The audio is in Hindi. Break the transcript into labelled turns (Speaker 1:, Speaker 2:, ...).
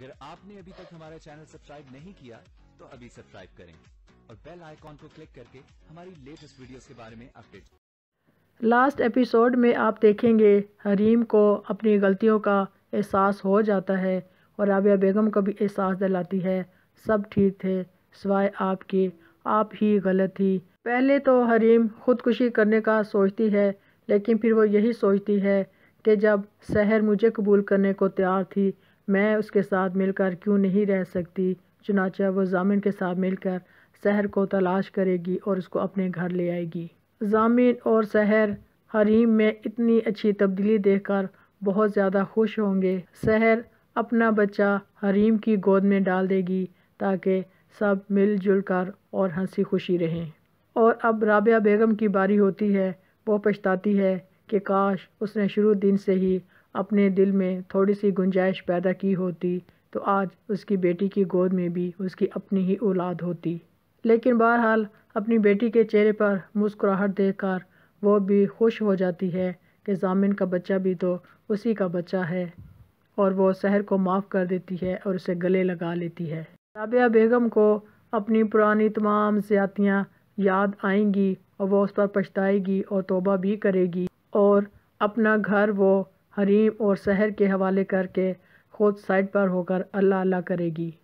Speaker 1: अगर आपने अभी तक हमारा चैनल सब्सक्राइब नहीं किया तो अभी सब्सक्राइब करें और बेल आइकॉन को क्लिक करके हमारी लेटेस्ट वीडियोस के बारे में अपडेट
Speaker 2: लास्ट एपिसोड में आप देखेंगे हरीम को अपनी गलतियों का एहसास हो जाता है और राबिया बेगम को भी एहसास दिलाती है सब ठीक थे सिवाय आपके आप ही गलत थी पहले तो हरीम खुदकुशी करने का सोचती है लेकिन फिर वो यही सोचती है कि जब शहर मुझे कबूल करने को तैयार थी मैं उसके साथ मिलकर क्यों नहीं रह सकती चुनाचा वो जामिन के साथ मिलकर शहर को तलाश करेगी और उसको अपने घर ले आएगी जामिन और शहर हरीम में इतनी अच्छी तब्दीली देखकर बहुत ज़्यादा खुश होंगे शहर अपना बच्चा हरीम की गोद में डाल देगी ताकि सब मिलजुल कर और हंसी खुशी रहें और अब राबिया बेगम की बारी होती है वो पछताती है कि काश उसने शुरू दिन से ही अपने दिल में थोड़ी सी गुंजाइश पैदा की होती तो आज उसकी बेटी की गोद में भी उसकी अपनी ही औलाद होती लेकिन बहरहाल अपनी बेटी के चेहरे पर मुस्कुराहट देखकर वो भी खुश हो जाती है कि जामिन का बच्चा भी तो उसी का बच्चा है और वो शहर को माफ़ कर देती है और उसे गले लगा लेती है राबिया बेगम को अपनी पुरानी तमाम ज़्यातियाँ याद आएंगी और वो उस पर पछताएगी और तोबा भी करेगी और अपना घर वो हरीम और शहर के हवाले करके खुद साइड पर होकर अल्लाह अल्लाह करेगी